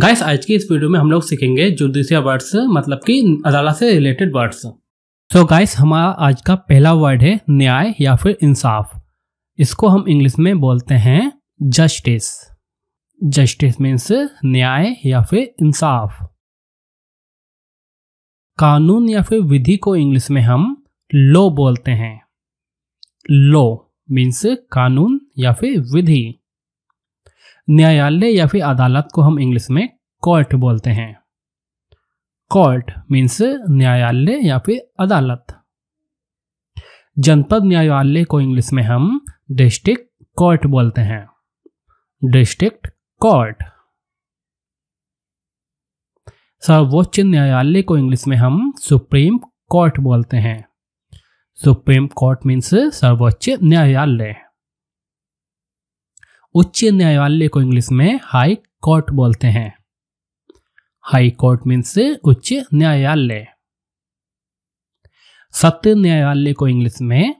Guys आज की इस वीडियो में हम लोग सीखेंगे जुडिशिया वर्ड्स मतलब कि अदालत से रिलेटेड वर्ड्स सो गाइस हमारा आज का पहला वर्ड है न्याय या फिर इंसाफ इसको हम इंग्लिश में बोलते हैं जस्टिस जस्टिस मीन्स न्याय या फिर इंसाफ कानून या फिर विधि को इंग्लिश में हम लॉ बोलते हैं लॉ मीन्स कानून या फिर विधि न्यायालय या फिर अदालत को हम इंग्लिश में कोर्ट बोलते हैं कोर्ट मीन्स न्यायालय या फिर अदालत जनपद न्यायालय को इंग्लिश में हम डिस्ट्रिक्ट कोर्ट बोलते हैं डिस्ट्रिक्ट कोर्ट सर्वोच्च न्यायालय को इंग्लिश में हम सुप्रीम कोर्ट बोलते हैं सुप्रीम कोर्ट मीन्स सर्वोच्च न्यायालय उच्च न्यायालय को इंग्लिश में हाई कोर्ट बोलते हैं हाई कोर्ट मीन्स उच्च न्यायालय सत्य न्यायालय को इंग्लिश में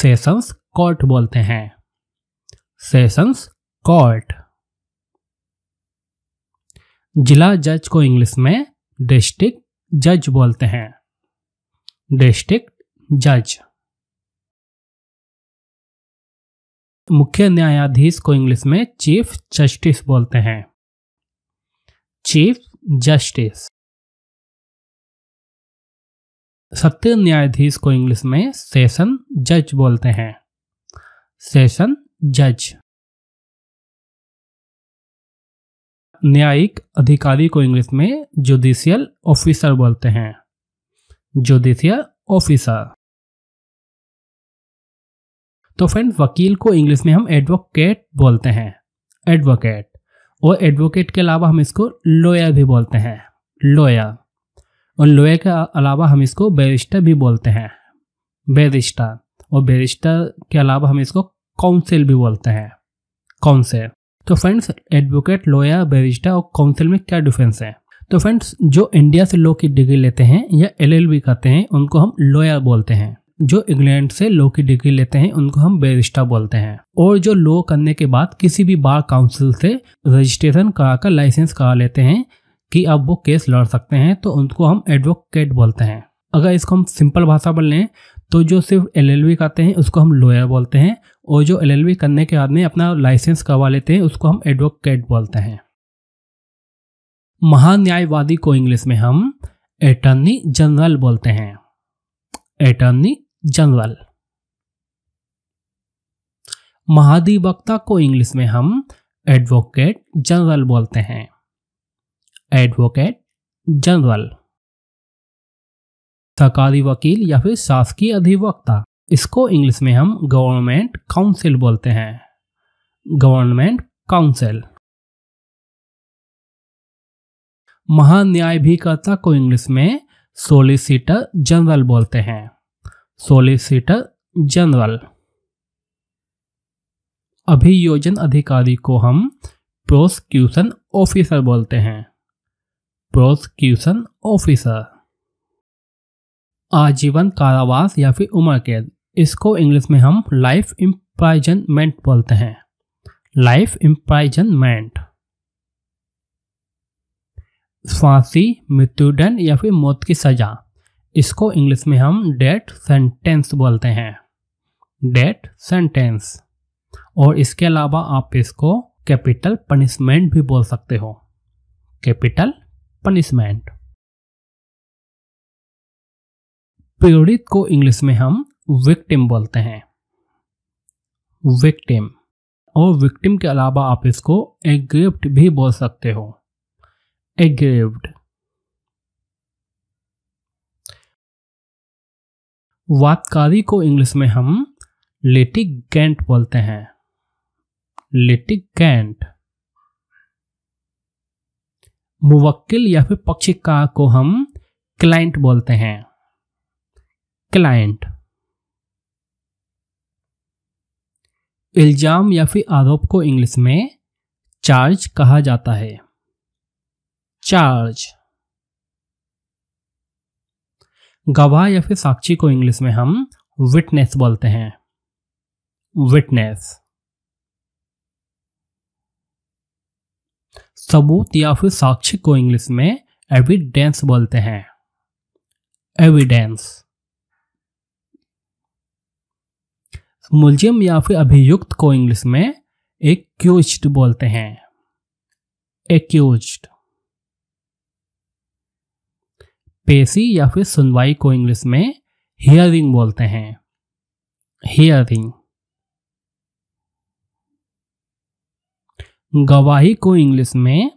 सेशंस कोर्ट बोलते हैं सेशंस कोर्ट जिला जज को इंग्लिश में डिस्ट्रिक्ट जज बोलते हैं डिस्ट्रिक्ट जज मुख्य न्यायाधीश को इंग्लिश में चीफ जस्टिस बोलते हैं चीफ जस्टिस सत्य न्यायाधीश को इंग्लिश में सेशन जज बोलते हैं सेशन जज न्यायिक अधिकारी को इंग्लिश में जुडिशियल ऑफिसर बोलते हैं जुडिशियल ऑफिसर तो फ्रेंड वकील को इंग्लिश में हम एडवोकेट बोलते हैं एडवोकेट और एडवोकेट के अलावा हम इसको लोया भी बोलते हैं लोया और लोया के अलावा हम इसको बैरिस्टर भी बोलते हैं बैरिस्टर और बैरिस्टर के अलावा हम इसको काउंसिल भी बोलते हैं काउंसिल तो फ्रेंड्स एडवोकेट लोया बैरिस्टर और काउंसिल में क्या डिफरेंस है तो फ्रेंड्स जो इंडिया से लॉ की डिग्री लेते हैं या एलएलबी करते हैं उनको हम लोया बोलते हैं जो इंग्लैंड से लो की डिग्री लेते हैं उनको हम बेरिस्टा बोलते हैं और जो लो करने के बाद किसी भी बार काउंसिल से रजिस्ट्रेशन कराकर लाइसेंस करा लेते हैं कि अब वो केस लड़ सकते हैं तो उनको हम एडवोकेट बोलते हैं अगर इसको हम सिंपल भाषा बोल लें तो जो सिर्फ एल करते हैं उसको हम लॉयर बोलते हैं और जो एल करने के बाद में अपना लाइसेंस करवा लेते हैं उसको हम एडवोकेट बोलते हैं महान्यायवादी को इंग्लिश में हम एटर्नी जनरल बोलते हैं एटर्नी जनरल महाधिवक्ता को इंग्लिश में हम एडवोकेट जनरल बोलते हैं एडवोकेट जनरल सरकारी वकील या फिर शासकीय अधिवक्ता इसको इंग्लिश में हम गवर्नमेंट काउंसिल बोलते हैं गवर्नमेंट काउंसिल महान्यायभिकर्ता को इंग्लिश में सोलिसिटर जनरल बोलते हैं सोलिसिटर जनरल अभियोजन अधिकारी को हम प्रोसिक्यूशन ऑफिसर बोलते हैं प्रोसिक्यूशन ऑफिसर आजीवन कारावास या फिर उम्र कैद इसको इंग्लिश में हम लाइफ इम्प्राइजनमेंट बोलते हैं लाइफ इम्प्राइजनमेंट फांसी मृत्युदंड या फिर मौत की सजा इसको इंग्लिश में हम डेट सेंटेंस बोलते हैं डेट सेंटेंस और इसके अलावा आप इसको कैपिटल पनिशमेंट भी बोल सकते हो कैपिटल पनिशमेंट पीड़ित को इंग्लिश में हम विक्टिम बोलते हैं विक्टिम और विक्टिम के अलावा आप इसको एग्रिप्ट भी बोल सकते हो एग्रिप्ट वातकारी को इंग्लिश में हम लेटिक गेंट बोलते हैं लेटिक गेंट मुवक्किल या फिर पक्षिका को हम क्लाइंट बोलते हैं क्लाइंट इल्जाम या फिर आरोप को इंग्लिश में चार्ज कहा जाता है चार्ज गवाह या फिर साक्षी को इंग्लिश में हम विटनेस बोलते हैं विटनेस सबूत या फिर साक्षी को इंग्लिश में एविडेंस बोलते हैं एविडेंस मुलजिम या फिर अभियुक्त को इंग्लिश में एक्यूज्ड बोलते हैं एक्यूज्ड पेशी या फिर सुनवाई को इंग्लिश में हियरिंग बोलते हैं हियरिंग गवाही को इंग्लिश में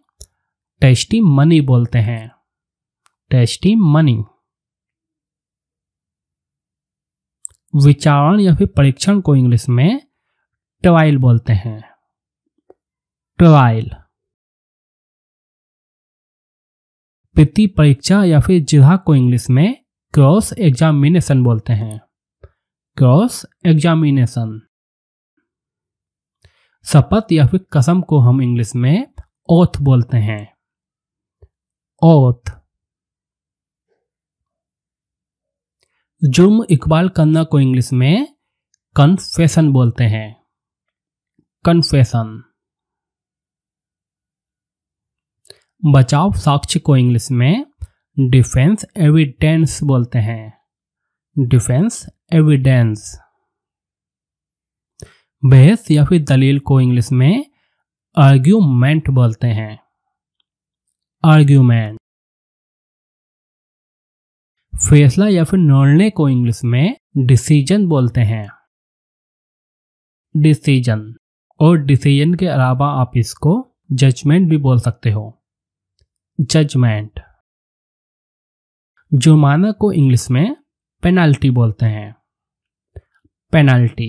टेस्टी मनी बोलते हैं टेस्टी मनी विचारण या फिर परीक्षण को इंग्लिश में ट्रायल बोलते हैं ट्रायल प्रति परीक्षा या फिर जिहा को इंग्लिश में क्रॉस एग्जामिनेशन बोलते हैं क्रॉस एग्जामिनेशन शपथ या फिर कसम को हम इंग्लिश में ओथ बोलते हैं ओथ जुर्म इकबाल करना को इंग्लिश में कन्फेशन बोलते हैं कन्फेशन बचाव साक्ष्य को इंग्लिश में डिफेंस एविडेंस बोलते हैं डिफेंस एविडेंस बहस या फिर दलील को इंग्लिश में आर्ग्यूमेंट बोलते हैं आर्ग्यूमेंट फैसला या फिर निर्णय को इंग्लिश में डिसीजन बोलते हैं डिसीजन और डिसीजन के अलावा आप इसको जजमेंट भी बोल सकते हो जजमेंट जुर्माना को इंग्लिश में पेनाल्टी बोलते हैं पेनाल्टी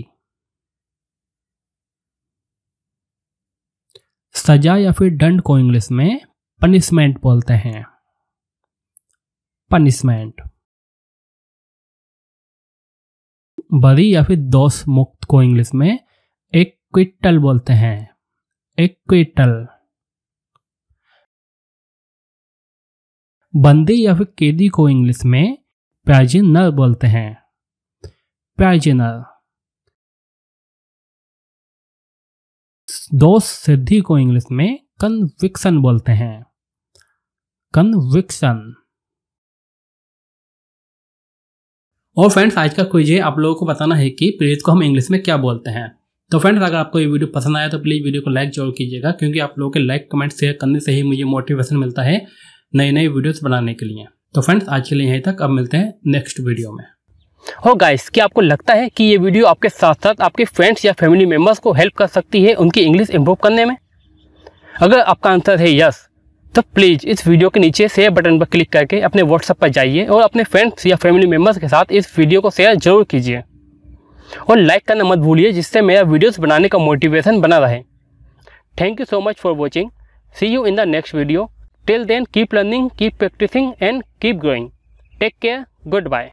सजा या फिर दंड को इंग्लिश में पनिशमेंट बोलते हैं पनिशमेंट बरी या फिर दोष मुक्त को इंग्लिश में एक क्विटल बोलते हैं एक क्विटल बंदी या फिर कैदी को इंग्लिश में प्राइजनर बोलते हैं प्राइजनर दोष सिद्धि को इंग्लिश में कन्विक्शन बोलते हैं कन्विक्शन और फ्रेंड्स आज का क्विज है आप लोगों को बताना है कि प्रेरित को हम इंग्लिश में क्या बोलते हैं तो फ्रेंड्स अगर आपको ये वीडियो पसंद आया तो प्लीज़ वीडियो को लाइक जरूर कीजिएगा क्योंकि आप लोगों के लाइक कमेंट शेयर करने से ही मुझे मोटिवेशन मिलता है नई नई वीडियोस बनाने के लिए तो फ्रेंड्स आज के लिए यहीं तक अब मिलते हैं नेक्स्ट वीडियो में हो गाइस क्या आपको लगता है कि ये वीडियो आपके साथ साथ आपके फ्रेंड्स या फैमिली मेम्बर्स को हेल्प कर सकती है उनकी इंग्लिश इम्प्रूव करने में अगर आपका आंसर है यस तो प्लीज़ इस वीडियो के नीचे शेयर बटन पर क्लिक करके अपने व्हाट्सएप पर जाइए और अपने फ्रेंड्स या फैमिली मेम्बर्स के साथ इस वीडियो को शेयर जरूर कीजिए और लाइक करना मत भूलिए जिससे मेरा वीडियोस बनाने का मोटिवेशन बना रहे thank you so much for watching see you in the next video Till then, keep learning, keep practicing, and keep growing. Take care. Goodbye.